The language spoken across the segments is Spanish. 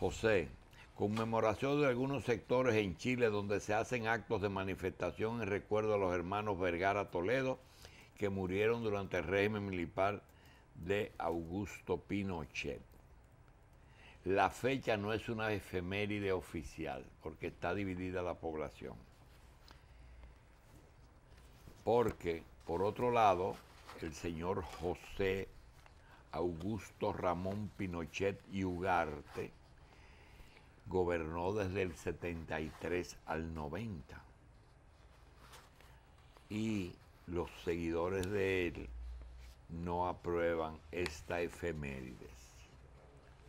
José, conmemoración de algunos sectores en Chile donde se hacen actos de manifestación en recuerdo a los hermanos Vergara Toledo que murieron durante el régimen militar de Augusto Pinochet. La fecha no es una efeméride oficial porque está dividida la población. Porque, por otro lado, el señor José Augusto Ramón Pinochet y Ugarte, gobernó desde el 73 al 90. Y los seguidores de él no aprueban esta efemérides.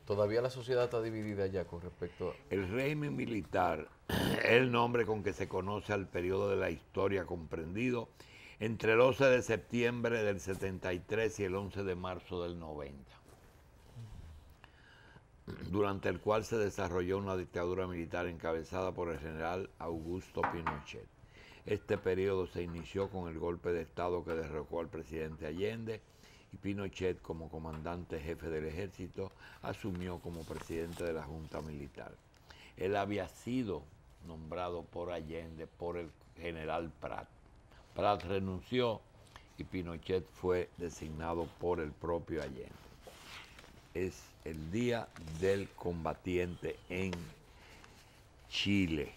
Todavía la sociedad está dividida ya con respecto a... El régimen militar es el nombre con que se conoce al periodo de la historia comprendido entre el 11 de septiembre del 73 y el 11 de marzo del 90 durante el cual se desarrolló una dictadura militar encabezada por el general Augusto Pinochet. Este periodo se inició con el golpe de Estado que derrocó al presidente Allende y Pinochet como comandante jefe del ejército asumió como presidente de la Junta Militar. Él había sido nombrado por Allende por el general Pratt. Prat renunció y Pinochet fue designado por el propio Allende es el Día del Combatiente en Chile.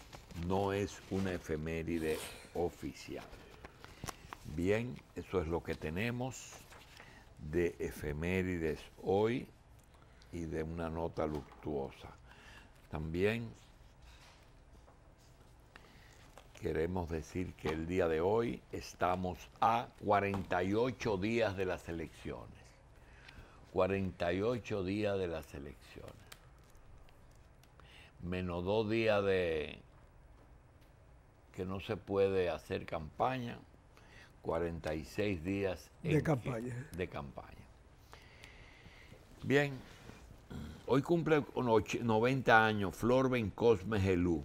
No es una efeméride oficial. Bien, eso es lo que tenemos de efemérides hoy y de una nota luctuosa. También queremos decir que el día de hoy estamos a 48 días de las elecciones. 48 días de las elecciones, menos dos días de que no se puede hacer campaña, 46 días de campaña. de campaña. Bien, hoy cumple 90 años Flor Cosme Gelú.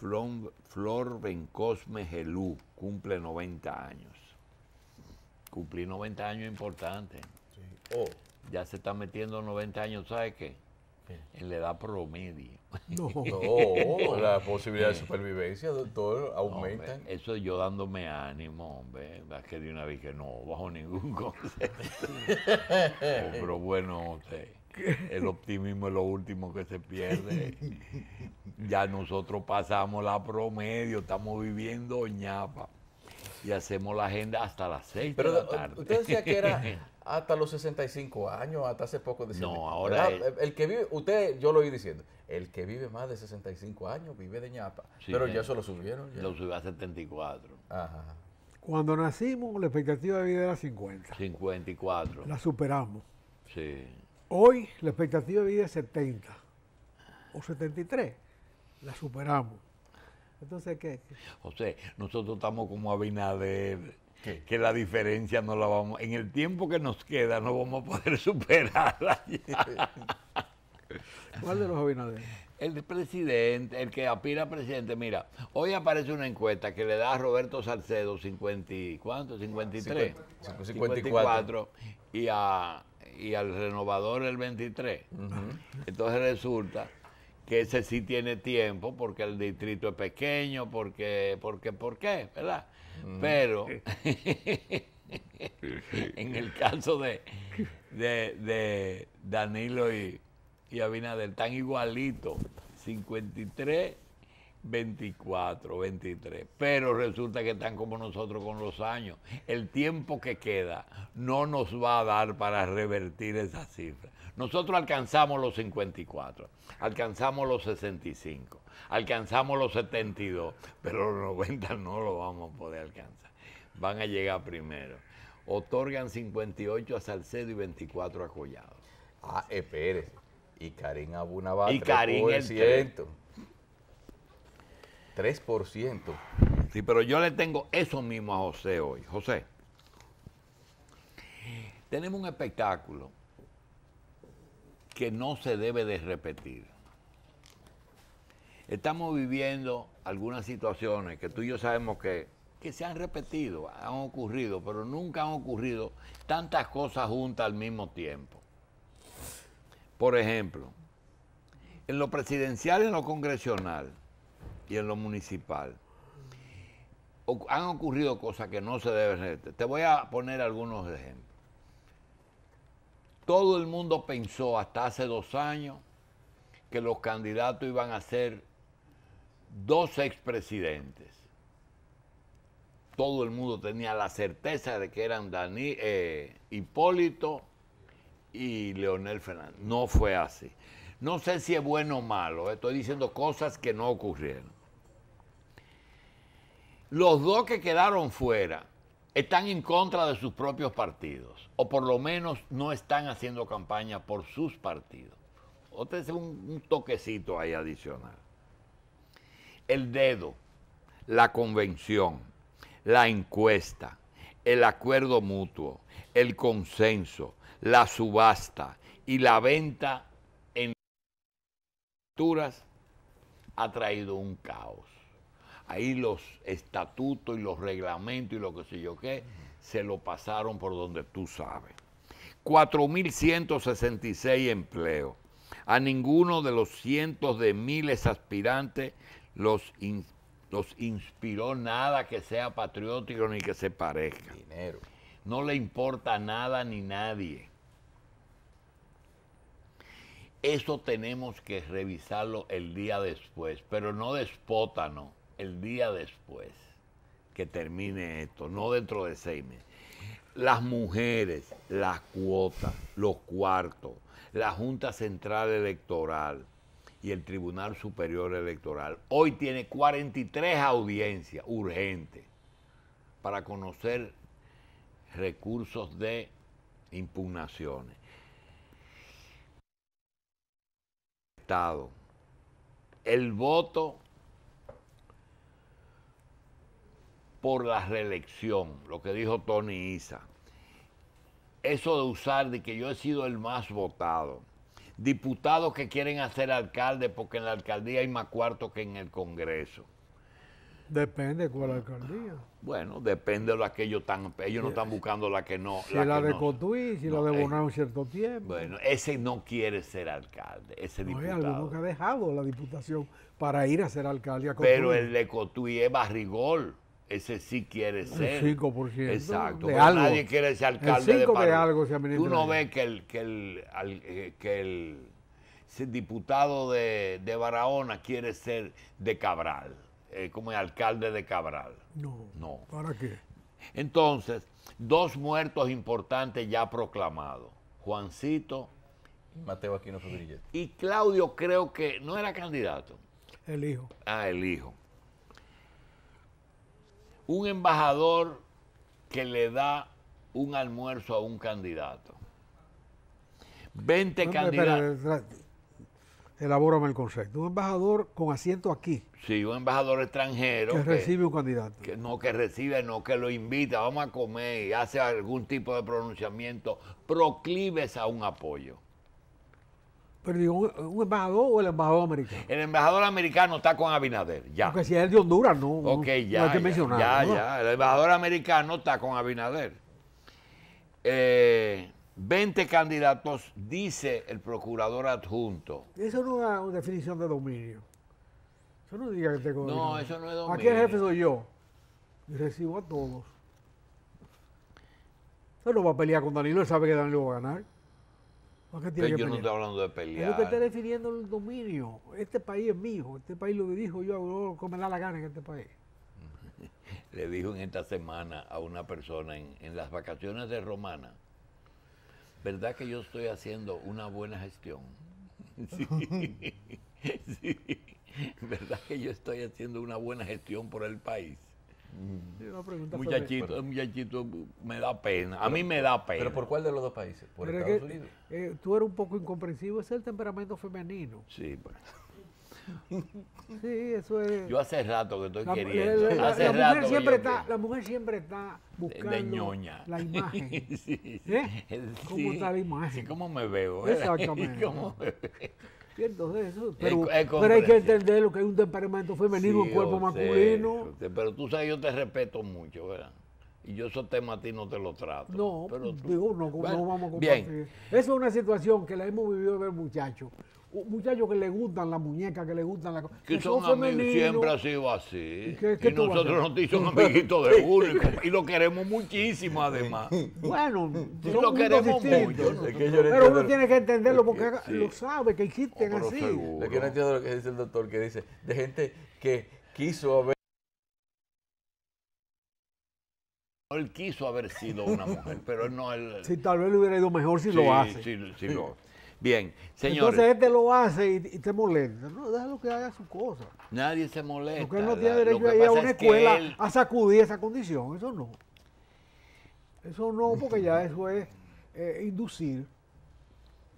Flor, Flor Cosme Gelú cumple 90 años. Cumplí 90 años importante. Oh. Ya se está metiendo 90 años, ¿sabes qué? En la edad promedio. No, no la posibilidad de supervivencia, doctor, aumenta. eso yo dándome ánimo, hombre. Es que de una vez que no, bajo ningún concepto. Pero bueno, el optimismo es lo último que se pierde. Ya nosotros pasamos la promedio, estamos viviendo ñapa y hacemos la agenda hasta las 6 Pero, de la tarde. Usted decía que era hasta los 65 años, hasta hace poco. no, ahora... El, que vive, usted, yo lo oí diciendo, el que vive más de 65 años vive de ñapa. pero eh, ya eso lo subieron. Ya. Lo subió a 74. Ajá. Cuando nacimos, la expectativa de vida era 50. 54. La superamos. Sí. Hoy, la expectativa de vida es 70 o 73. La superamos. Entonces, ¿qué? José, nosotros estamos como Abinader. que la diferencia no la vamos, en el tiempo que nos queda no vamos a poder superarla. ¿Cuál de los Abinader? El presidente, el que aspira a presidente, mira, hoy aparece una encuesta que le da a Roberto Salcedo 50, ¿cuánto? 53, 54. y, a, y al renovador el 23. Entonces resulta que ese sí tiene tiempo porque el distrito es pequeño, porque, porque, ¿por qué? ¿Verdad? Mm. Pero en el caso de, de, de Danilo y, y Abinader, tan igualito 53 24, 23. Pero resulta que están como nosotros con los años. El tiempo que queda no nos va a dar para revertir esa cifra. Nosotros alcanzamos los 54, alcanzamos los 65, alcanzamos los 72, pero los 90 no lo vamos a poder alcanzar. Van a llegar primero. Otorgan 58 a Salcedo y 24 a Collado. Ah, eh, Pérez Y Karim Abunaba. Y Karim el 3%. Sí, pero yo le tengo eso mismo a José hoy. José, tenemos un espectáculo que no se debe de repetir. Estamos viviendo algunas situaciones que tú y yo sabemos que, que se han repetido, han ocurrido, pero nunca han ocurrido tantas cosas juntas al mismo tiempo. Por ejemplo, en lo presidencial y en lo congresional, y en lo municipal. han ocurrido cosas que no se deben Te voy a poner algunos ejemplos. Todo el mundo pensó hasta hace dos años que los candidatos iban a ser dos expresidentes. Todo el mundo tenía la certeza de que eran Dani, eh, Hipólito y Leonel Fernández. No fue así. No sé si es bueno o malo, eh, estoy diciendo cosas que no ocurrieron los dos que quedaron fuera están en contra de sus propios partidos, o por lo menos no están haciendo campaña por sus partidos. Otra es un, toquecito ahí adicional. El dedo, la convención, la encuesta, el acuerdo mutuo, el consenso, la subasta y la venta en las ha traído un caos ahí los estatutos y los reglamentos y lo que sé yo qué, se lo pasaron por donde tú sabes. 4.166 empleos. A ninguno de los cientos de miles aspirantes los, los inspiró nada que sea patriótico ni que se parezca. Dinero. No le importa nada ni nadie. Eso tenemos que revisarlo el día después, pero no despótano el día después que termine esto, no dentro de seis meses. Las mujeres, las cuotas, los cuartos, la Junta Central Electoral y el Tribunal Superior Electoral. Hoy tiene 43 audiencias urgentes para conocer recursos de impugnaciones. Estado. El voto por la reelección, lo que dijo Tony Isa. Eso de usar de que yo he sido el más votado. Diputados que quieren hacer alcalde porque en la alcaldía hay más cuartos que en el Congreso. Depende cuál alcaldía. Bueno, depende de la que ellos están. Ellos no están buscando la que no. Si la, de Cotuí, si la de eh, Bonao un cierto tiempo. Bueno, ese no quiere ser alcalde, ese no, diputado. Hay que ha dejado la diputación para ir a ser alcalde a Pero el de Cotuí es barrigol ese sí quiere ser. El 5%. Exacto. Nadie quiere ser alcalde. El 5 de, algo se Tú no ves que el, que el, eh, que el diputado de, de, Barahona quiere ser de Cabral, eh, como el alcalde de Cabral. No. No. ¿Para qué? Entonces, dos muertos importantes ya proclamados. Juancito. Mateo Aquino Rodríguez. Y Claudio creo que no era candidato. El hijo. Ah, el hijo un embajador que le da un almuerzo a un candidato. 20 candidatos. Elabórame el concepto. Un embajador con asiento aquí. Sí, un embajador extranjero. Que, recibe un candidato. no, que recibe, no, que lo invita, vamos a comer y hace algún tipo de pronunciamiento proclives a un apoyo. Pero digo, un embajador o el embajador americano. El embajador americano está con Abinader, ya. Porque si es de Honduras, no. Ok, ya. ya, Ya, El embajador americano está con Abinader. Eh, 20 candidatos, dice el procurador adjunto. Eso no es una definición de dominio. Eso no diga que tengo No, eso no es dominio. Aquí el jefe soy yo. Y recibo a todos. Eso no va a pelear con Danilo, él sabe que Danilo va a ganar yo no estoy hablando de pelear. Es lo que está definiendo el dominio. Este país es mío. Este país lo dijo yo, no como me da la gana en este país. Le dijo en esta semana a una persona en, las vacaciones de Romana, ¿verdad que yo estoy haciendo una buena gestión? ¿Verdad que yo estoy haciendo una buena gestión por el país? muchachito, mm. muchachito, me da pena. A mí me da pena. ¿Pero por cuál de los dos países? ¿Por Estados Unidos? Eh, tú eres un poco incomprensivo, es el temperamento femenino. Sí, pues. Sí, eso es. Yo hace rato que estoy queriendo. La, hace rato mujer siempre está, la mujer siempre está buscando la imagen. Sí, sí. ¿Eh? ¿Cómo está la imagen? ¿Cómo me veo? Eh. Exactamente. ¿Cómo me veo? Pero, hay que entender lo que es un temperamento femenino, y un cuerpo masculino. pero tú sabes, yo te respeto mucho, ¿verdad? Y yo esos temas a ti no te los trato. No, pero digo, no, no, vamos a compartir. Bien. Eso es una situación que la hemos vivido ver muchachos muchachos que le gustan las muñecas, que le gustan las Que son, amigos, siempre ha sido así. Y, nosotros nos son amiguitos de uno y, lo queremos muchísimo además. Bueno, lo queremos mucho. es pero uno tiene que entenderlo porque lo sabe, que existen así. Yo quiero entiendo lo que dice el doctor, que dice, de gente que quiso haber... Él quiso haber sido una mujer, pero él no... Él, sí, tal vez le hubiera ido mejor si lo hace. Sí, sí, lo hace. Bien, señores. Entonces este lo hace y, te molesta. No, déjalo que haga su cosa. Nadie se molesta. Porque él no tiene derecho a ir a una escuela a sacudir esa condición. Eso no. Eso no, porque ya eso es eh, inducir.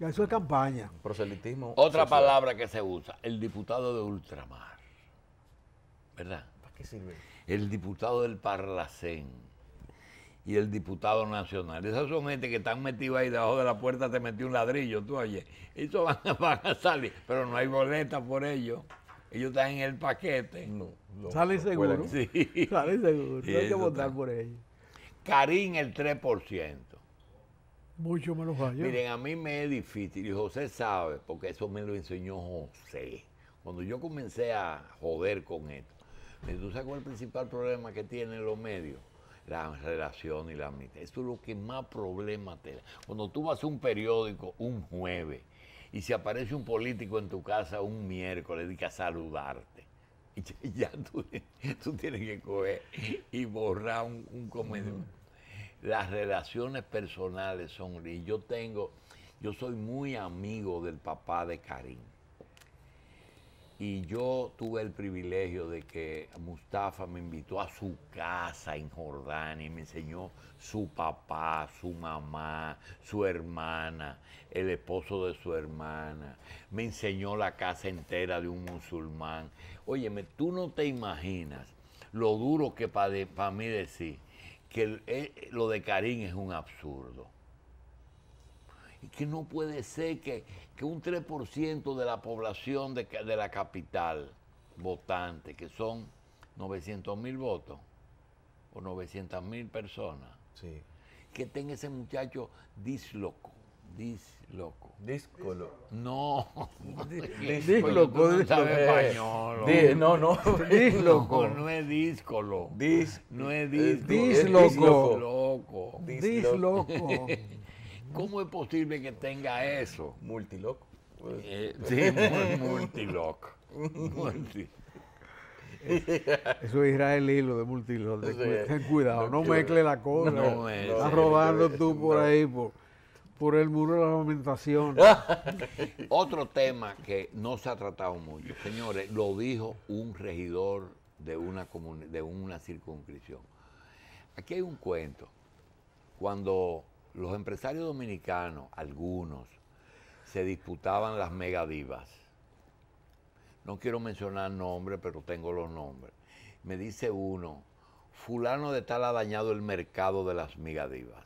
Ya eso es campaña. Proselitismo. Otra palabra que se usa, el diputado de ultramar. ¿Verdad? ¿Para qué sirve? El diputado del Parlacén y el diputado nacional. Esas son gente que están metidas ahí debajo de la puerta, te metió un ladrillo, tú oye. Eso van a, salir, pero no hay boleta por ellos. Ellos están en el paquete. sale seguro. Sí. Sale seguro. no hay que votar por ellos. Karim, el 3%. Mucho menos lo Miren, a mí me es difícil, y José sabe, porque eso me lo enseñó José. Cuando yo comencé a joder con esto, ¿tú sabes cuál es el principal problema que tienen los medios? la relación y la amistad. Eso es lo que más problema te da. Cuando tú vas a un periódico un jueves y se aparece un político en tu casa un miércoles, y que a saludarte. Y ya tú, tienes que coger y borrar un, comedor. Las relaciones personales son... Y yo tengo, yo soy muy amigo del papá de Karim y yo tuve el privilegio de que Mustafa me invitó a su casa en Jordania y me enseñó su papá, su mamá, su hermana, el esposo de su hermana. Me enseñó la casa entera de un musulmán. Óyeme, tú no te imaginas lo duro que para mí decir que eh, lo de Karim es un absurdo. Y que no puede ser que que un 3% de la población de, de, la capital votante, que son 900 mil votos o 900 mil personas, sí. que tenga ese muchacho disloco. Disloco. Discolo. No. Disloco. No sabe español. no, no. Disloco. No, no es díscolo. Dis, no es eh, disco. Disloco. Disloco. Disloco. ¿Cómo es posible que tenga eso? Multiloc. Eh, pues. sí, multiloc. Eso es Israel hilo de multiloc. Ten cuidado, no, mezcle la cosa. No Estás robando tú por ahí, por, el muro de la lamentación. Otro tema que no se ha tratado mucho, señores, lo dijo un regidor de una, de una circunscripción. Aquí hay un cuento. Cuando los empresarios dominicanos, algunos, se disputaban las megadivas. No quiero mencionar nombres, pero tengo los nombres. Me dice uno, fulano de tal ha dañado el mercado de las megadivas,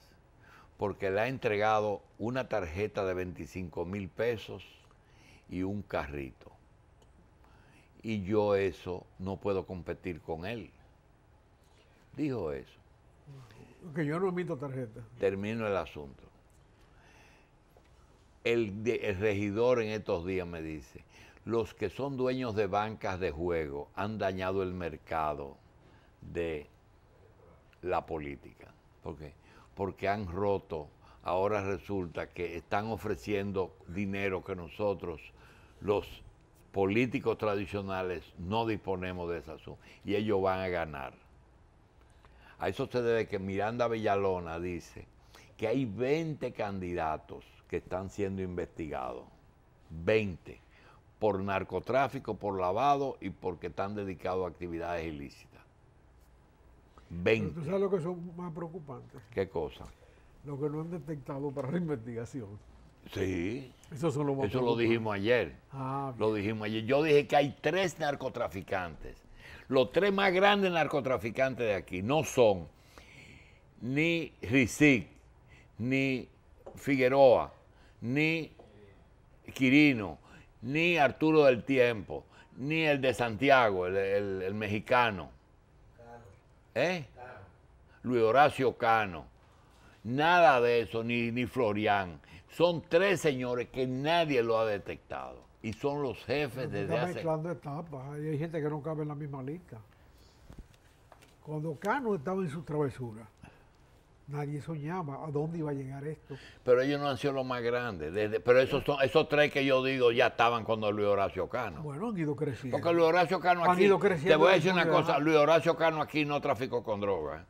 porque le ha entregado una tarjeta de 25 mil pesos y un carrito. Y yo eso no puedo competir con él. Dijo eso. Que yo no emito tarjeta. Termino el asunto. El, regidor en estos días me dice, los que son dueños de bancas de juego han dañado el mercado de la política. ¿Por qué? Porque han roto, ahora resulta que están ofreciendo dinero que nosotros, los políticos tradicionales, no disponemos de esa suma y ellos van a ganar. A eso se debe que Miranda Villalona dice que hay 20 candidatos que están siendo investigados. 20. Por narcotráfico, por lavado y porque están dedicados a actividades ilícitas. 20. ¿Tú sabes lo que son más preocupantes? ¿Qué cosa? Lo que no han detectado para la investigación. Sí. Eso, lo dijimos ayer. Ah, lo dijimos ayer. Yo dije que hay tres narcotraficantes los tres más grandes narcotraficantes de aquí no son ni Rizik, ni Figueroa, ni Quirino, ni Arturo del Tiempo, ni el de Santiago, el, mexicano. ¿Eh? Luis Horacio Cano. Nada de eso, ni, ni Florian. Son tres señores que nadie lo ha detectado y son los jefes de... desde hace... mezclando etapas, hay gente que no cabe en la misma lista. Cuando Cano estaba en su travesura, nadie soñaba a dónde iba a llegar esto. Pero ellos no han sido los más grandes. Desde, pero esos, tres que yo digo ya estaban cuando Luis Horacio Cano. Bueno, han ido creciendo. Porque Luis Horacio Cano aquí. Han ido creciendo te voy a decir una cosa: Luis Horacio Cano aquí no traficó con droga.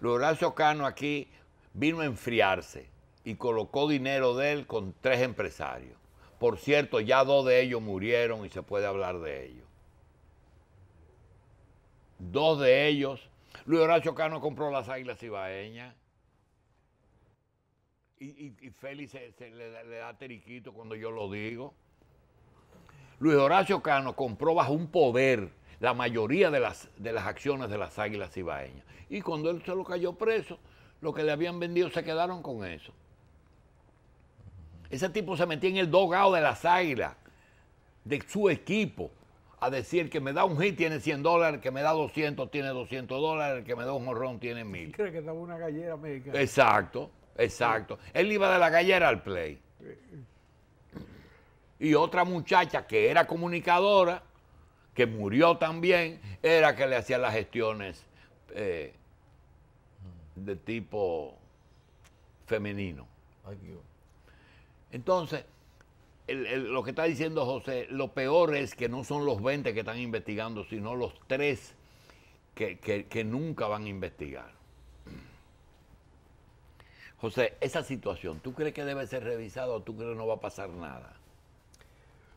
Luis Horacio Cano aquí vino a enfriarse y colocó dinero de él con tres empresarios. Por cierto, ya dos de ellos murieron y se puede hablar de ellos. Dos de ellos. Luis Horacio Cano compró las águilas ibaeñas. Y, y, y Félix le, da teriquito cuando yo lo digo. Luis Horacio Cano compró bajo un poder la mayoría de las, de las acciones de las águilas ibaeñas. Y cuando él se lo cayó preso, lo que le habían vendido se quedaron con eso. Ese tipo se metía en el dogado de las águilas, de su equipo, a decir que me da un hit tiene 100 dólares, que me da 200 tiene 200 dólares, que me da un morrón, tiene 1000. Cree que estaba una gallera mexicana. Exacto, exacto. Él iba de la gallera al play. Y otra muchacha que era comunicadora, que murió también, era que le hacía las gestiones eh, de tipo femenino. Ay, Dios. Entonces, lo que está diciendo José, lo peor es que no son los 20 que están investigando, sino los 3 que, que nunca van a investigar. José, esa situación, ¿tú crees que debe ser revisada o tú crees que no va a pasar nada?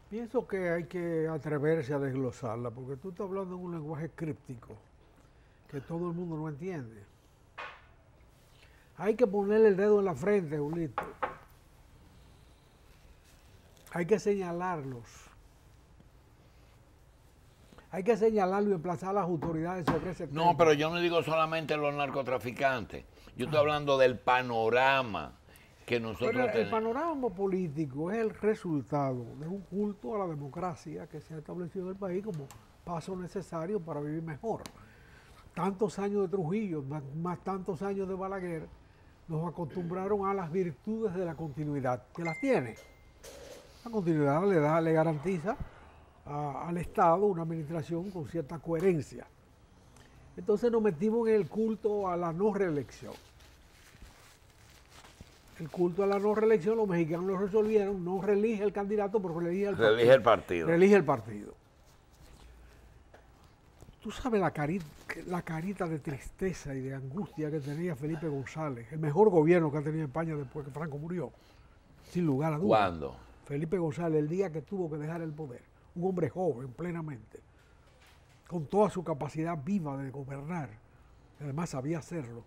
Pienso que hay que atreverse a desglosarla, porque tú estás hablando en un lenguaje críptico que todo el mundo no entiende. Hay que ponerle el dedo en la frente, Julito. Hay que señalarlos. Hay que señalarlos y emplazar a las autoridades sobre ese No, pero yo no digo solamente los narcotraficantes. Yo estoy hablando del panorama que nosotros tenemos. El panorama político es el resultado de un culto a la democracia que se ha establecido en el país como paso necesario para vivir mejor. Tantos años de Trujillo, más tantos años de Balaguer, nos acostumbraron a las virtudes de la continuidad, que las tiene. La continuidad le, da, le garantiza al Estado una administración con cierta coherencia. Entonces nos metimos en el culto a la no reelección. El culto a la no reelección, los mexicanos lo resolvieron, no reelige el candidato porque le el partido. el partido. Tú sabes la carita, la carita de tristeza y de angustia que tenía Felipe González, el mejor gobierno que ha tenido España después que Franco murió, sin lugar a dudas. ¿Cuándo? Felipe González el día que tuvo que dejar el poder, un hombre joven plenamente, con toda su capacidad viva de gobernar, además sabía hacerlo.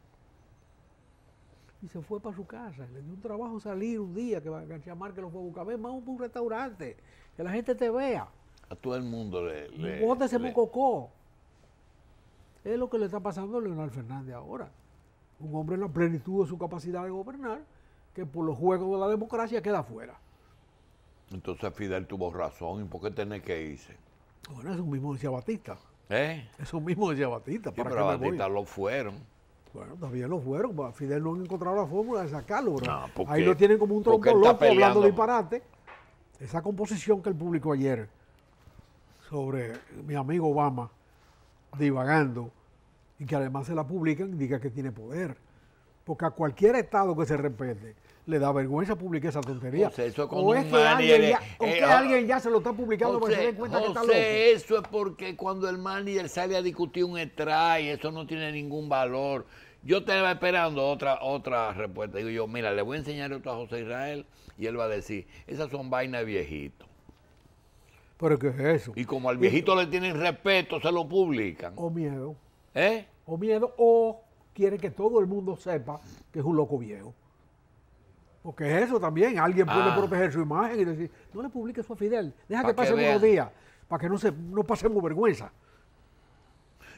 Y se fue para su casa, le dio un trabajo salir un día que llamar que lo fue a buscar, ven, vamos a un restaurante, que la gente te vea. A todo el mundo le... le ese Es lo que le está pasando a Leonel Fernández ahora. Un hombre en la plenitud de su capacidad de gobernar, que por los juegos de la democracia queda fuera. Entonces Fidel tuvo razón, ¿y por qué tenés que irse? Bueno, eso mismo decía Batista. ¿Eh? Eso mismo decía Batista. pero Batista lo fueron. Bueno, también lo fueron. Pues, Fidel no encontrado la fórmula de sacarlo. Ahí lo tienen como un tronco loco hablando de disparate. Esa composición que el público ayer sobre mi amigo Obama divagando y que además se la publican, indica que tiene poder. Porque a cualquier Estado que se respete le da vergüenza publicar esa tontería. o es que, eh, eh, ah, alguien ya, se lo está publicando para que se cuenta que está Eso es porque cuando el manager sale a discutir un y eso no tiene ningún valor. Yo te estaba esperando otra, otra respuesta. Digo yo, mira, le voy a enseñar esto a José Israel y él va a decir, esas son vainas viejitos. ¿Pero qué es eso? Y como al viejito le tienen respeto, se lo publican. O miedo. ¿Eh? O miedo, o quiere que todo el mundo sepa que es un loco viejo. Porque eso también, alguien puede ah. proteger su imagen y decir, no le publique eso a Fidel, deja que pasen unos días, para que no, se, no pasemos vergüenza.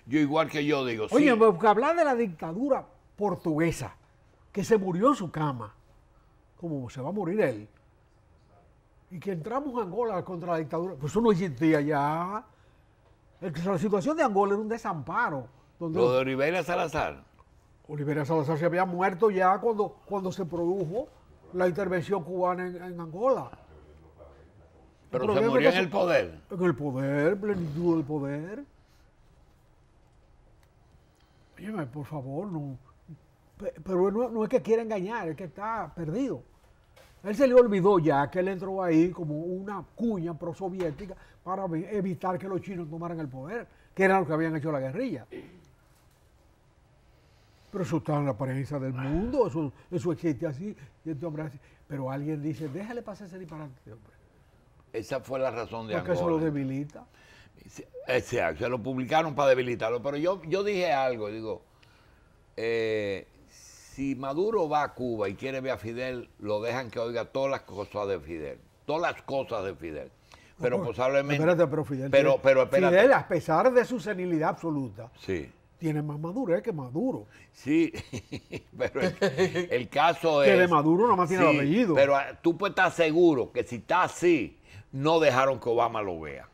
Yo igual que yo digo, Oye, sí. Oye, hablar de la dictadura portuguesa, que se murió en su cama, como se va a morir él, y que entramos a Angola contra la dictadura, pues eso no existía ya. La situación de Angola era un desamparo. Donde... Lo de Rivera Salazar. Olivera Salazar se había muerto ya cuando, cuando se produjo la intervención cubana en, Angola. Pero se murió en el poder. En el poder, plenitud del poder. Óyeme, por favor, no. Pero no, es que quiera engañar, es que está perdido. Él se le olvidó ya que él entró ahí como una cuña prosoviética para evitar que los chinos tomaran el poder, que eran los que habían hecho la guerrilla. Pero eso está en la pareja del mundo, eso, existe así, y hombre Pero alguien dice, déjale pasar ese disparate, hombre. Esa fue la razón de Porque eso lo debilita. se lo publicaron para debilitarlo. Pero yo, yo dije algo, digo, eh, si Maduro va a Cuba y quiere ver a Fidel, lo dejan que oiga todas las cosas de Fidel. Todas las cosas de Fidel. Pero posiblemente. Espérate, pero Pero, pero Fidel, a pesar de su senilidad absoluta, sí tiene más madurez que Maduro. Sí, pero el, caso es. Que de Maduro más tiene el apellido. Pero ah, tú puedes estar seguro que si está así, no dejaron que Obama lo vea.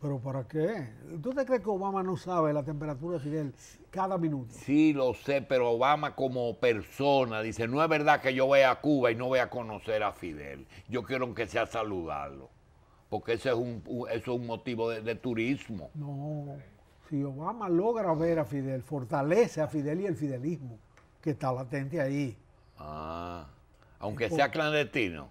¿Pero para qué? ¿Tú te crees que Obama no sabe la temperatura de Fidel cada minuto? Sí, lo sé, pero Obama como persona dice, no es verdad que yo vaya a Cuba y no voy a conocer a Fidel. Yo quiero que sea saludarlo, porque ese es un, eso es un motivo de turismo. No si Obama logra ver a Fidel, fortalece a Fidel y el fidelismo que está latente ahí. Ah, aunque sea clandestino.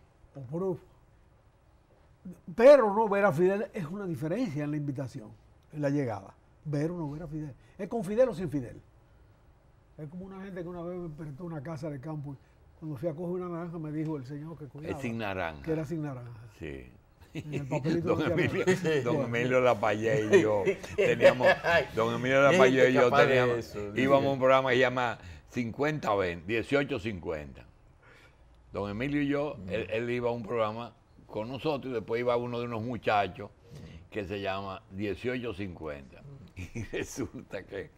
pero no ver a Fidel es una diferencia en la invitación, en la llegada. Ver o no ver a Fidel. Es con Fidel o sin Fidel. Es como una gente que una vez me prestó una casa de campo y cuando fui a coger una naranja me dijo el señor que cuidaba. Es sin naranja. Que era sin naranja. Sí. don, Emilio, don y yo teníamos, don Emilio y teníamos, íbamos a un programa que se llama 50 20, Don Emilio y yo, mm. él, iba a un programa con nosotros y después iba uno de unos muchachos que se llama 1850. Mm. Y resulta que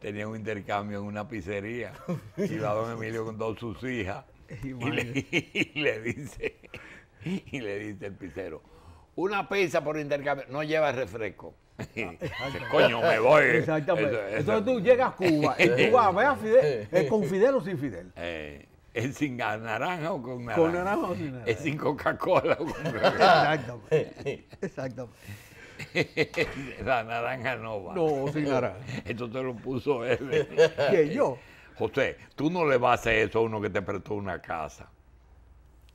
tenía un intercambio en una pizzería. Iba don Emilio con dos sus hijas y le dice y le dice el pizero una pizza por intercambio, no lleva refresco. Coño, me voy. Exactamente. Entonces tú llegas a Cuba en Cuba a Fidel, es eh, con Fidel o sin Fidel. Eh, ¿Es sin naranja o con naranja? Con naranja o sin naranja. ¿Es sin Coca-Cola o con naranja? Exactamente. La naranja no va. No, sin naranja. Esto te lo puso él. qué yo? José, tú no le vas a hacer eso a uno que te prestó una casa.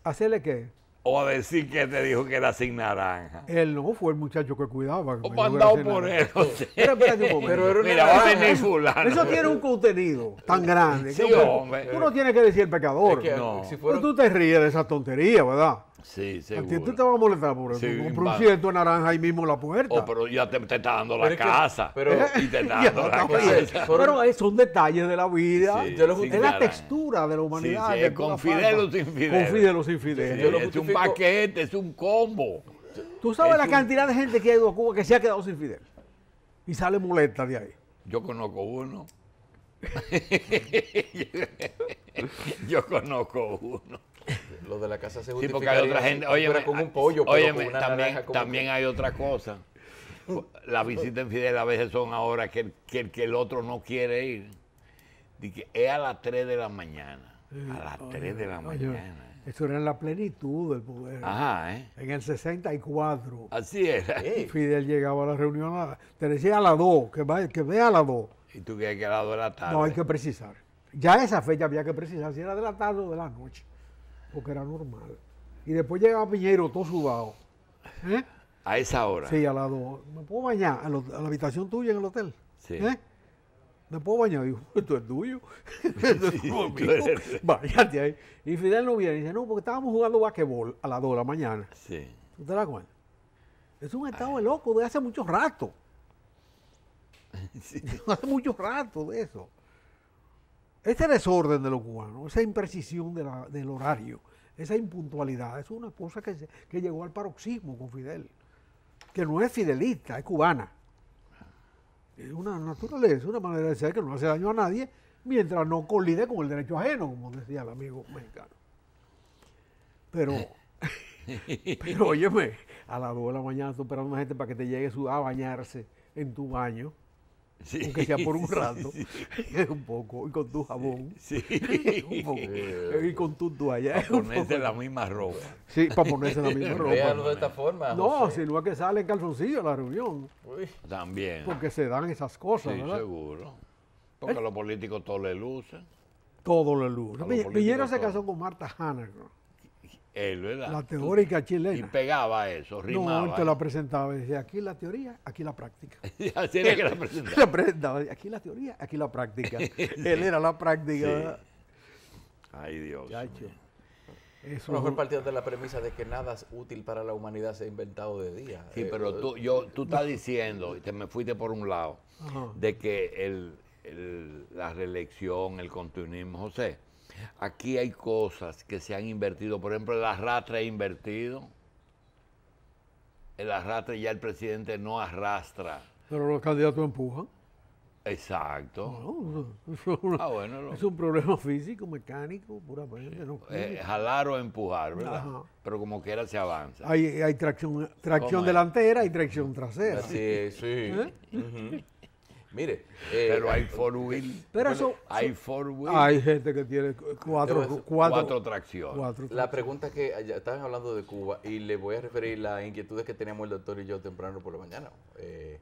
¿Hacerle qué? O a decir que te dijo que era sin naranja. Él no fue el muchacho que cuidaba. o mandado por él. Pero, Mira, va Eso tiene un contenido tan grande. Tú no tienes que decir pecador. no. Pero tú te ríes de esa tontería, ¿verdad? Sí, seguro. A ti te a molestar por eso. Sí, un ciento naranja ahí mismo en la puerta. Oh, pero ya te, está dando la casa. pero, y te está dando la casa. Pero son detalles de la vida. Sí, lo, es la textura de la humanidad. Sí, de los Fidel o sin Fidel. Con es un paquete, es un combo. Tú sabes la cantidad de gente que ha ido a Cuba que se ha quedado sin Fidel. Y sale molesta de ahí. Yo conozco uno. yo conozco uno. Lo de la casa se Sí, porque hay otra gente. Óyeme, con un ah, pollo, también, también hay otra cosa. La visita en Fidel a veces son ahora que el, que otro no quiere ir. Dice, es a las 3 de la mañana. A las 3 de la mañana. Eso era en la plenitud del poder. Ajá, ¿eh? En el 64. Así era. Fidel llegaba a la reunión, te decía a las 2, que, vaya, que vea a las 2. ¿Y tú hay que a las 2 de la tarde? No, hay que precisar. Ya esa fecha había que precisar si era de la tarde o de la noche porque era normal. Y después llegaba Piñero todo sudado. ¿Eh? ¿A esa hora? Sí, a las dos. ¿Me puedo bañar? A, la habitación tuya en el hotel. Sí. ¿Eh? ¿Me puedo bañar? Digo, esto es tuyo. sí, ahí. Y Fidel no viene dice, no, porque estábamos jugando basquetbol a las 2 de la mañana. Sí. ¿Tú te das cuenta? Es un estado de loco de hace mucho rato. Sí. hace mucho rato de eso. Ese desorden de los cubanos, esa imprecisión del horario, esa impuntualidad, es una cosa que, llegó al paroxismo con Fidel, que no es fidelista, es cubana. Es una naturaleza, una manera de ser que no hace daño a nadie mientras no colide con el derecho ajeno, como decía el amigo mexicano. Pero, pero óyeme, a las 2 de la mañana estoy esperando a gente para que te llegue a bañarse en tu baño Sí, aunque sea por un rato, es un poco, y con tu jabón, un poco, y con tu toalla. Para ponerse la misma ropa. Sí, para ponerse la misma ropa. de esta forma. No, si sino que sale el calzoncillo a la reunión. También. Porque se dan esas cosas, seguro. ¿Eh? Porque a los políticos todo le lucen. Todo le lucen. Villera se casó con Marta Hanner la teórica chilena. Y pegaba eso, rimaba. No, te la presentaba y decía, aquí la teoría, aquí la práctica. Así era que la presentaba. aquí la teoría, aquí la práctica. él era la práctica, Ay, Dios. Eso. mejor partido de la premisa de que nada es útil para la humanidad se ha inventado de día. Sí, eh, pero eh, tú, yo, tú estás diciendo, y te me fuiste por un lado, de que el, la reelección, el continuismo, José, Aquí hay cosas que se han invertido. Por ejemplo, el arrastre ha invertido. El arrastre ya el presidente no arrastra. Pero los candidatos empujan. Exacto. Ah, es, un problema físico, mecánico, puramente. Eh, jalar o empujar, ¿verdad? Pero como quiera se avanza. Hay, tracción, tracción delantera y tracción trasera. Sí, sí. ¿Eh? Mire. pero eh, hay four wheel. Pero eso, hay Hay gente que tiene cuatro, cuatro, cuatro La pregunta que ah, estaban hablando de Cuba y le voy a referir las inquietudes que teníamos el doctor y yo temprano por la mañana. Eh,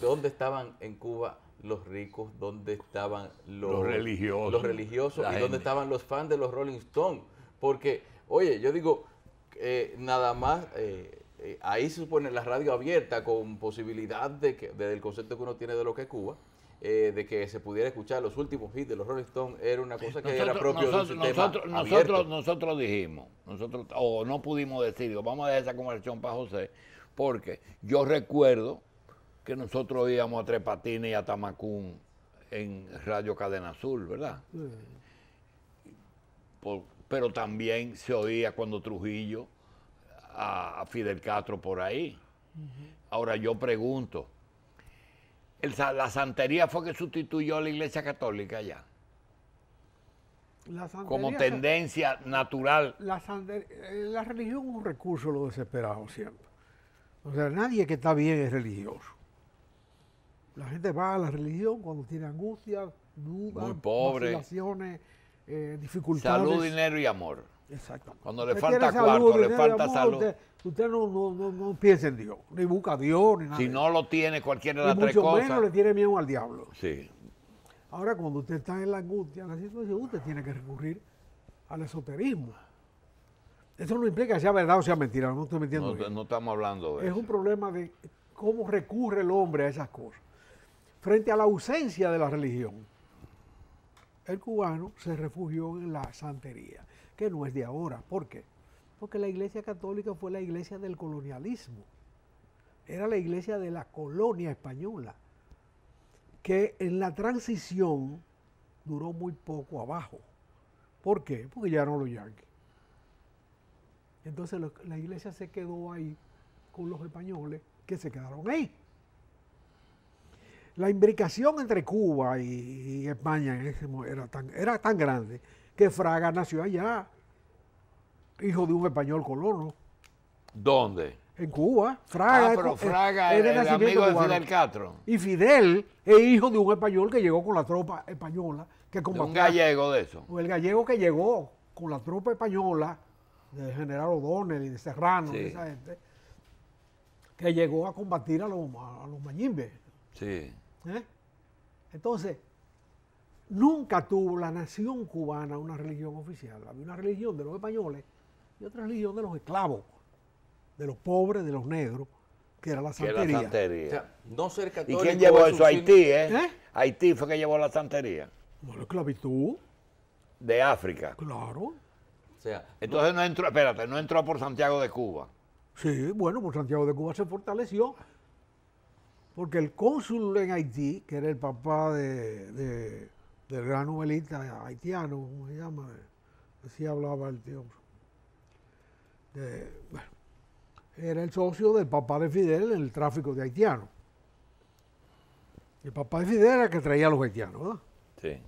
¿Dónde estaban en Cuba los ricos? ¿Dónde estaban los, religiosos? Los religiosos y dónde estaban los fans de los Rolling Stones. Porque, oye, yo digo, eh, nada más eh, eh, ahí se supone la radio abierta con posibilidad de que, desde el concepto que uno tiene de lo que es Cuba, eh, de que se pudiera escuchar los últimos hits de los Rolling Stones era una cosa que nosotros, era propio nosotros, nosotros, dijimos, nosotros, o no pudimos decir, vamos a dejar esa conversación para José, porque yo recuerdo que nosotros íbamos a Tres y a Tamacún en Radio Cadena Azul, ¿verdad? pero también se oía cuando Trujillo a, Fidel Castro por ahí. Ahora yo pregunto, ¿la santería fue que sustituyó a la Iglesia Católica ya? Como tendencia natural. Eh, la, religión es un recurso lo desesperado siempre. O sea, nadie que está bien es religioso. La gente va a la religión cuando tiene angustias dudas, Muy eh, dificultades. Salud, dinero y amor. Exacto. Cuando le falta cuarto, le falta Usted, no, no, no, piensa en Dios, ni busca a Dios, ni nada. Si no lo tiene, cualquiera de las tres cosas. menos le tiene miedo al diablo. Sí. Ahora, cuando usted está en la angustia, usted tiene que recurrir al esoterismo. Eso no implica que sea verdad o sea mentira, no estoy metiendo. No, estamos hablando de eso Es un problema de cómo recurre el hombre a esas cosas. Frente a la ausencia de la religión, el cubano se refugió en la santería, que no es de ahora. ¿Por qué? Porque la iglesia católica fue la iglesia del colonialismo. Era la iglesia de la colonia española, que en la transición duró muy poco abajo. ¿Por qué? Porque ya no los yanquis. Entonces la iglesia se quedó ahí con los españoles que se quedaron ahí la imbricación entre Cuba y, España era tan, grande que Fraga nació allá, hijo de un español colono. ¿Dónde? En Cuba. Fraga, ah, pero Fraga era, el, amigo de Fidel Castro. Y Fidel es hijo de un español que llegó con la tropa española. Que un gallego de eso. O el gallego que llegó con la tropa española, del general O'Donnell y de Serrano, esa gente, que llegó a combatir a los, a los Sí. ¿Eh? Entonces, nunca tuvo la nación cubana una religión oficial. Había una religión de los españoles y otra religión de los esclavos, de los pobres, de los negros, que era la santería. ¿Y quién llevó eso? Haití, eh? ¿eh? Haití fue que llevó la santería. No, la esclavitud. De África. Claro. O sea, Entonces no, no entró, espérate, no entró por Santiago de Cuba. Sí, bueno, por Santiago de Cuba se fortaleció porque el cónsul en Haití, que era el papá del gran novelista haitiano, ¿cómo se llama? Así hablaba el tío. era el socio del papá de Fidel en el tráfico de haitianos. El papá de Fidel era el que traía a los haitianos, ¿verdad? Sí.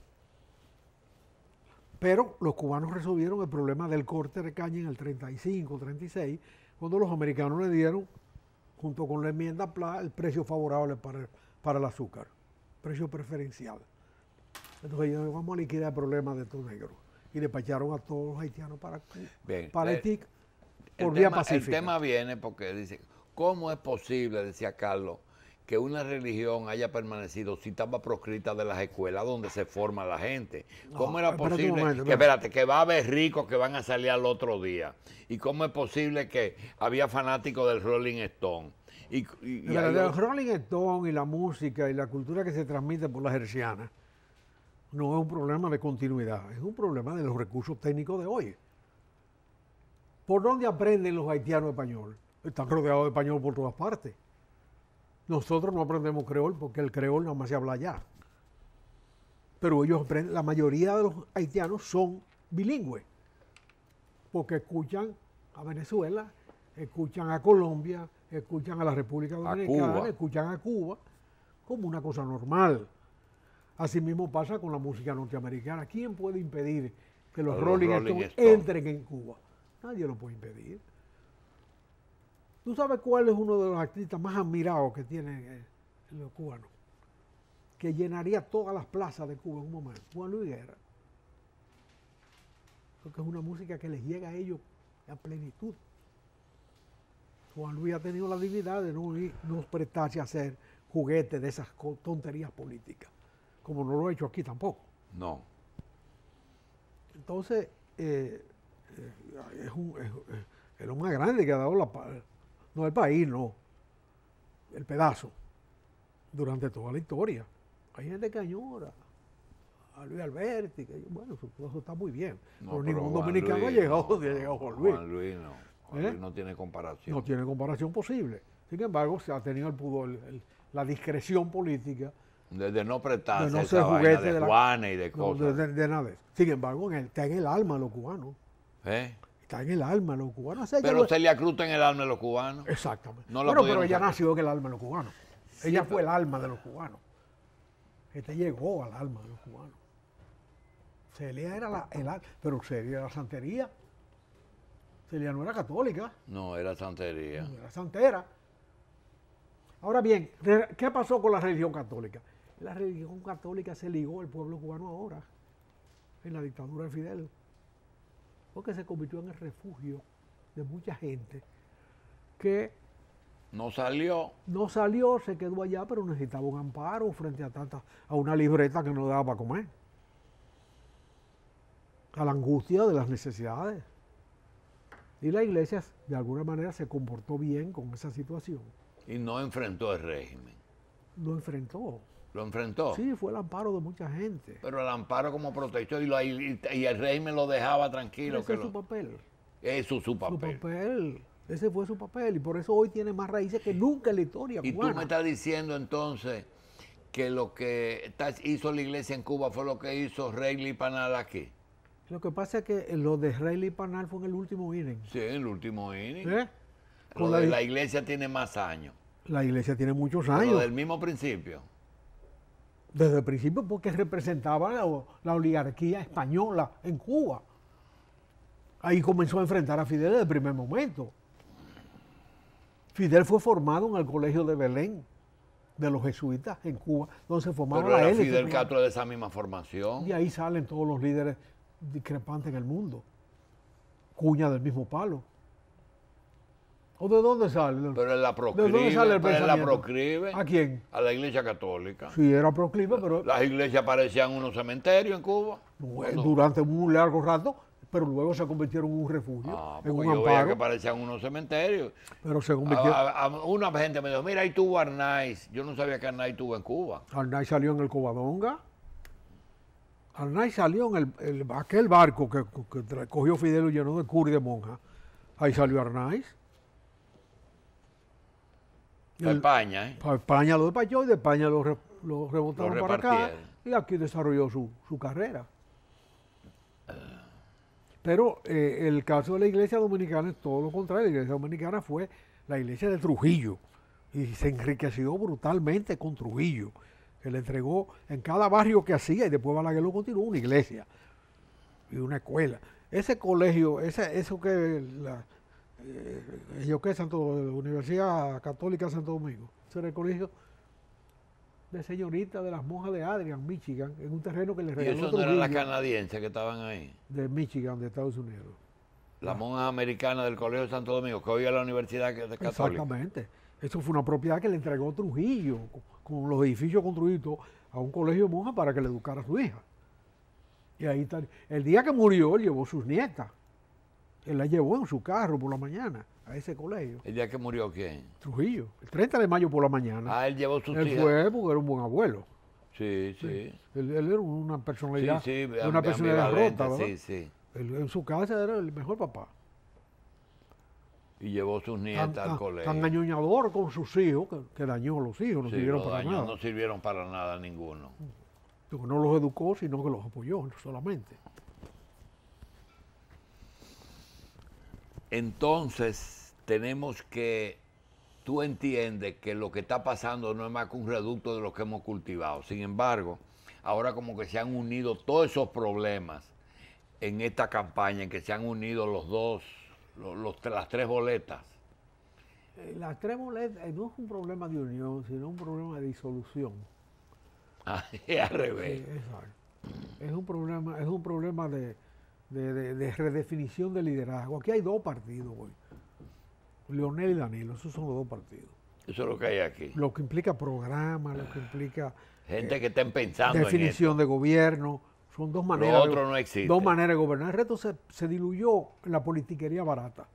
Pero los cubanos resolvieron el problema del corte de caña en el 35, 36, cuando los americanos le dieron junto con la enmienda el precio favorable para el, para el azúcar, precio preferencial. Entonces ellos vamos a liquidar el problema de estos negros. Y le pacharon a todos los haitianos para, para eh, el, TIC por vía pacífica. El tema viene porque dice, ¿cómo es posible, decía Carlos, que una religión haya permanecido si estaba proscrita de las escuelas donde se forma la gente. ¿Cómo era posible que espérate, que va a haber ricos que van a salir al otro día? ¿Y cómo es posible que había fanáticos del Rolling Stone? Y, Rolling Stone y la música y la cultura que se transmite por las hercianas no es un problema de continuidad, es un problema de los recursos técnicos de hoy. ¿Por dónde aprenden los haitianos español? Están rodeados de español por todas partes. Nosotros no aprendemos creol porque el creol nada más se habla allá. Pero ellos aprenden, la mayoría de los haitianos son bilingües, porque escuchan a Venezuela, escuchan a Colombia, escuchan a la República Dominicana, escuchan a Cuba, como una cosa normal. Asimismo pasa con la música norteamericana. ¿Quién puede impedir que los, Rolling, Rolling Stones entren en Cuba? Nadie lo puede impedir. ¿Tú sabes cuál es uno de los artistas más admirados que tiene eh, los cubanos? Que llenaría todas las plazas de Cuba en un momento. Juan Luis Guerra. Porque es una música que les llega a ellos a plenitud. Juan Luis ha tenido la dignidad de no, no prestarse a hacer juguete de esas tonterías políticas, como no lo he hecho aquí tampoco. No. Entonces, eh, eh, es, un, lo más grande que ha dado la, no el país, no. El pedazo. Durante toda la historia. Hay gente que añora a Luis Alberti, que bueno, eso está muy bien. pero, ningún dominicano ha llegado no, ha llegado Juan Luis. Juan Luis no. Juan ¿Eh? no tiene comparación. No tiene comparación posible. Sin embargo, se ha tenido el la discreción política. De, no prestarse de no esa vaina de, Juana y de cosas. de, nada. Sin embargo, está en el alma los cubanos. ¿Eh? Está en el alma de los cubanos. pero usted le en el alma de los cubanos. Exactamente. bueno, pero ella nació en el alma de los cubanos. ella fue el alma de los cubanos. Este llegó al alma de los cubanos. Celia era la, el pero Celia era santería. Celia no era católica. No, era santería. No, era santera. Ahora bien, ¿qué pasó con la religión católica? La religión católica se ligó al pueblo cubano ahora, en la dictadura de Fidel porque se convirtió en el refugio de mucha gente que no salió. No salió, se quedó allá, pero necesitaba un amparo frente a tanta, a una libreta que no daba para comer. A la angustia de las necesidades. Y la iglesia, de alguna manera, se comportó bien con esa situación. Y no enfrentó el régimen. No enfrentó. Lo enfrentó. Sí, fue el amparo de mucha gente. Pero el amparo como protector y, el y, me el régimen lo dejaba tranquilo. Ese que es su papel. Eso eh, es su papel. Su papel. Ese fue su papel y por eso hoy tiene más raíces que nunca en la historia. Y tú me estás diciendo entonces que lo que hizo la iglesia en Cuba fue lo que hizo y Panal aquí. Lo que pasa es que lo de y Panal fue en el último inning. Sí, en el último inning. ¿Qué? ¿Eh? la, iglesia tiene más años. La iglesia tiene muchos años. Pero del mismo principio desde el principio porque representaba la, oligarquía española en Cuba. Ahí comenzó a enfrentar a Fidel desde el primer momento. Fidel fue formado en el colegio de Belén de los jesuitas en Cuba, donde se formaron Pero la Fidel Castro de esa misma formación. Y ahí salen todos los líderes discrepantes en el mundo. Cuña del mismo palo. ¿O de dónde sale? Pero la proscribe. ¿De dónde sale el pero la proscribe. ¿A quién? A la iglesia católica. Sí, era proscribe, pero... Las iglesias parecían unos cementerios en Cuba. durante un largo rato, pero luego se convirtieron en un refugio, ah, en un yo amparo. que parecían unos cementerios. Pero se convirtió. una gente me dijo, mira, ahí tuvo Arnaiz. Yo no sabía que Arnaiz tuvo en Cuba. Arnaiz salió en el Covadonga. Arnaiz salió en el, aquel barco que, recogió cogió Fidel y llenó de Curi de monja. Ahí salió Arnaiz. España, ¿eh? España lo despachó y de España lo, remontaron para acá. Y aquí desarrolló su, carrera. Pero eh, el caso de la iglesia dominicana es todo lo contrario. La iglesia dominicana fue la iglesia de Trujillo y se enriqueció brutalmente con Trujillo, que le entregó en cada barrio que hacía y después Balaguer lo continuó una iglesia y una escuela. Ese colegio, ese, eso que la, yo eh, qué, Santo Universidad Católica de Santo Domingo. Ese era el colegio de señoritas de las monjas de Adrian, Michigan, en un terreno que le regaló. ¿Y eso no eran las canadienses que estaban ahí? De Michigan, de Estados Unidos. Las ah. monjas americanas del Colegio de Santo Domingo, que hoy es la Universidad Católica. Exactamente. Eso fue una propiedad que le entregó Trujillo, con los edificios construidos a un colegio de monjas para que le educara a su hija. Y ahí está. El día que murió, llevó sus nietas. Él la llevó en su carro por la mañana a ese colegio. ¿El día que murió quién? Trujillo, el 30 de mayo por la mañana. Ah, él llevó sus Él fue porque era un buen abuelo. Sí, sí. Él, era una personalidad, una personalidad rota, ¿verdad? sí, sí. en su casa era el mejor papá. Y llevó sus nietas al colegio. tan añoñador con sus hijos, que, dañó a los hijos, no sirvieron para nada. no sirvieron para nada ninguno. No los educó, sino que los apoyó solamente. Entonces, tenemos que, tú entiendes que lo que está pasando no es más que un reducto de lo que hemos cultivado. Sin embargo, ahora como que se han unido todos esos problemas en esta campaña, en que se han unido los dos, los, las tres boletas. Eh, las tres boletas eh, no es un problema de unión, sino un problema de disolución. Ah, al revés. Es un problema, es un problema de, de, redefinición de liderazgo. Aquí hay dos partidos hoy. Leonel y Danilo, esos son los dos partidos. Eso es lo que hay aquí. Lo que implica programa, lo que implica... Gente eh, que estén pensando Definición de gobierno. Son dos maneras... de, no existe. Dos maneras de gobernar. El resto se, se diluyó en la politiquería barata.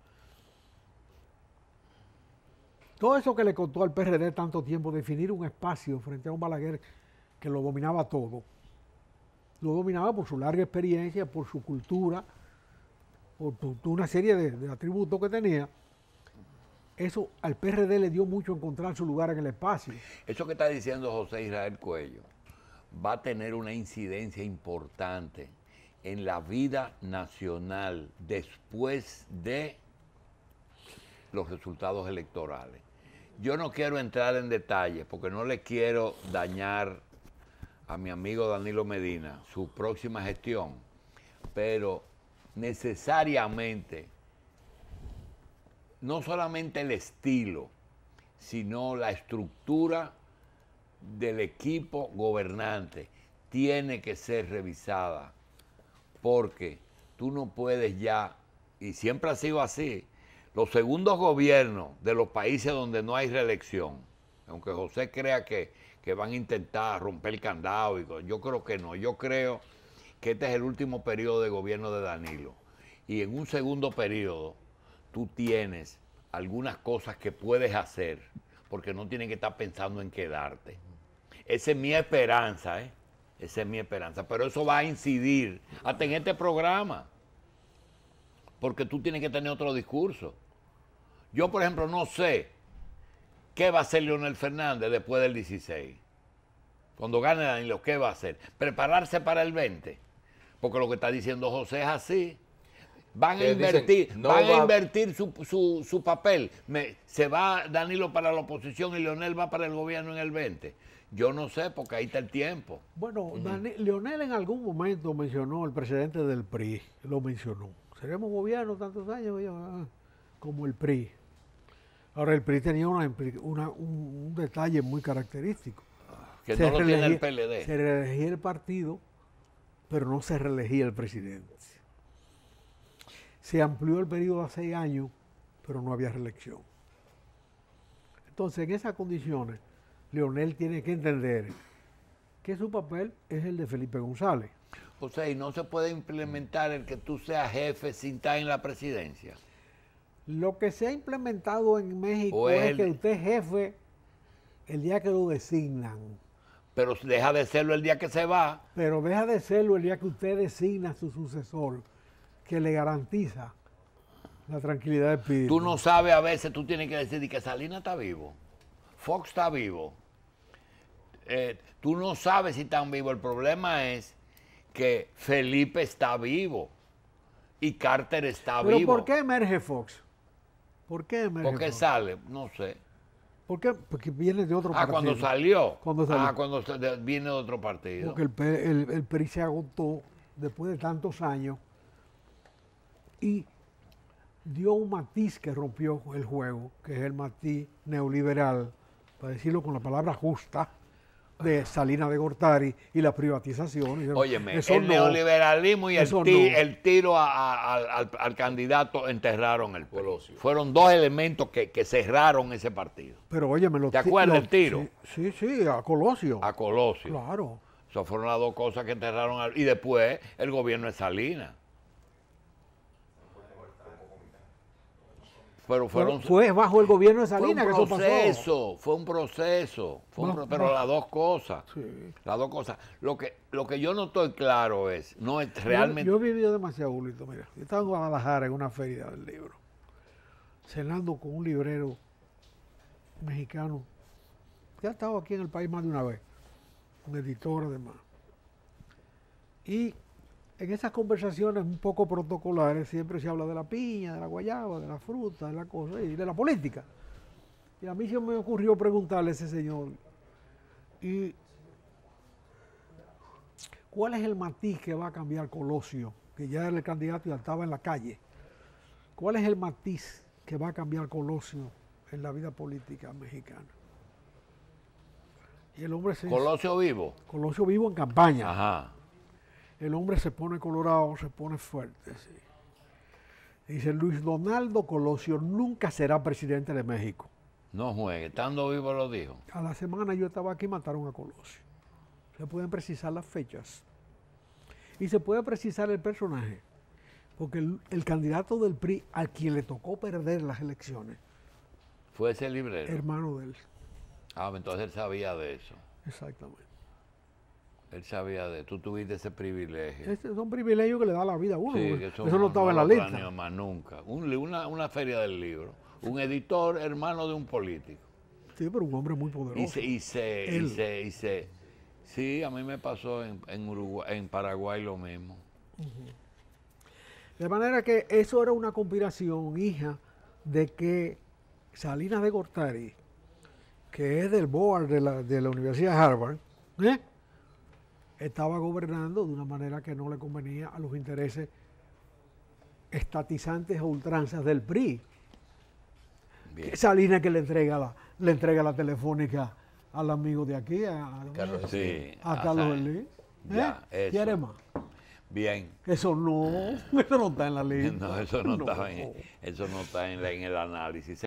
Todo eso que le contó al PRD tanto tiempo, definir un espacio frente a un Balaguer que lo dominaba todo, lo dominaba por su larga experiencia, por su cultura, por, una serie de, de, atributos que tenía. Eso al PRD le dio mucho encontrar su lugar en el espacio. Eso que está diciendo José Israel Cuello va a tener una incidencia importante en la vida nacional después de los resultados electorales. Yo no quiero entrar en detalles porque no le quiero dañar a mi amigo Danilo Medina su próxima gestión, pero necesariamente no solamente el estilo, sino la estructura del equipo gobernante tiene que ser revisada, porque tú no puedes ya, y siempre ha sido así, los segundos gobiernos de los países donde no hay reelección, aunque José crea que que van a intentar romper el candado. Y, yo creo que no. Yo creo que este es el último periodo de gobierno de Danilo. Y en un segundo periodo tú tienes algunas cosas que puedes hacer porque no tienen que estar pensando en quedarte. Esa es mi esperanza, ¿eh? Esa es mi esperanza. Pero eso va a incidir hasta en este programa. Porque tú tienes que tener otro discurso. Yo, por ejemplo, no sé ¿Qué va a hacer Leonel Fernández después del 16? Cuando gane Danilo, ¿qué va a hacer? ¿Prepararse para el 20? Porque lo que está diciendo José es así. Van a invertir, a invertir su, papel. se va Danilo para la oposición y Leonel va para el gobierno en el 20. Yo no sé, porque ahí está el tiempo. Bueno, Leonel en algún momento mencionó, el presidente del PRI lo mencionó. Seremos gobierno tantos años ah, como el PRI. Ahora, el PRI tenía un, detalle muy característico. Que se no lo tiene el PLD. Se reelegía el partido, pero no se reelegía el presidente. Se amplió el periodo a seis años, pero no había reelección. Entonces, en esas condiciones, Leonel tiene que entender que su papel es el de Felipe González. O sea, y no se puede implementar el que tú seas jefe sin estar en la presidencia. Lo que se ha implementado en México es, que usted es jefe el día que lo designan. Pero deja de serlo el día que se va. Pero deja de serlo el día que usted designa a su sucesor, que le garantiza la tranquilidad de espíritu. Tú no sabes, a veces tú tienes que decir que Salina está vivo, Fox está vivo. Eh, tú no sabes si están vivos. El problema es que Felipe está vivo y Carter está ¿Pero vivo. ¿Por qué emerge Fox? ¿Por qué Porque sale? No sé. ¿Por qué? Porque viene de otro partido. Ah, cuando salió. Cuando Ah, cuando viene de otro partido. Porque el, el PRI se agotó después de tantos años y dio un matiz que rompió el juego, que es el matiz neoliberal, para decirlo con la palabra justa, de Salina de Gortari y la privatización. Óyeme, el neoliberalismo y el, el tiro al, candidato enterraron el Colosio. Fueron dos elementos que, cerraron ese partido. Pero óyeme, los ¿Te acuerdas el tiro? Sí, sí, a Colosio. A Colosio. Claro. Esas fueron las dos cosas que enterraron. y después el gobierno de Salinas. pero fueron... Fue bajo el gobierno de Salinas que eso pasó. fue un proceso, fue un proceso. pero las dos cosas, las dos cosas. Lo que, lo que yo no estoy claro es, no es realmente... Yo, he vivido demasiado, Julito, mira. Yo estaba en Guadalajara en una feria del libro, cenando con un librero mexicano, ya ha estado aquí en el país más de una vez, un editor además. Y en esas conversaciones un poco protocolares siempre se habla de la piña, de la guayaba, de la fruta, de la cosa y de la política. Y a mí se me ocurrió preguntarle a ese señor, ¿y cuál es el matiz que va a cambiar Colosio, que ya era el candidato y estaba en la calle? ¿Cuál es el matiz que va a cambiar Colosio en la vida política mexicana? Y el hombre se Colosio vivo. Colosio vivo en campaña. Ajá el hombre se pone colorado, se pone fuerte. Dice Luis Donaldo Colosio nunca será presidente de México. No juegue, estando vivo lo dijo. A la semana yo estaba aquí y mataron a Colosio. Se pueden precisar las fechas. Y se puede precisar el personaje. Porque el, el candidato del PRI a quien le tocó perder las elecciones. Fue ese librero. Hermano de él. Ah, pues entonces él sabía de eso. Exactamente él sabía de, tú tuviste ese privilegio. Es, son privilegios que le da la vida a uno. eso, no estaba en la lista. más nunca. una, feria del libro. Un editor hermano de un político. Sí, pero un hombre muy poderoso. Y se, y se, y se, sí, a mí me pasó en, Uruguay, Paraguay lo mismo. De manera que eso era una conspiración, hija, de que Salinas de Gortari, que es del board de la, de la Universidad de Harvard, ¿eh? estaba gobernando de una manera que no le convenía a los intereses estatizantes o ultranzas del PRI. Esa línea que le entrega la, le entrega la telefónica al amigo de aquí, a, ah, Carlos, sí, ¿Eh? a ¿Quiere más? Bien. Eso no, eso no está en la línea. No, eso no, Está, en el análisis.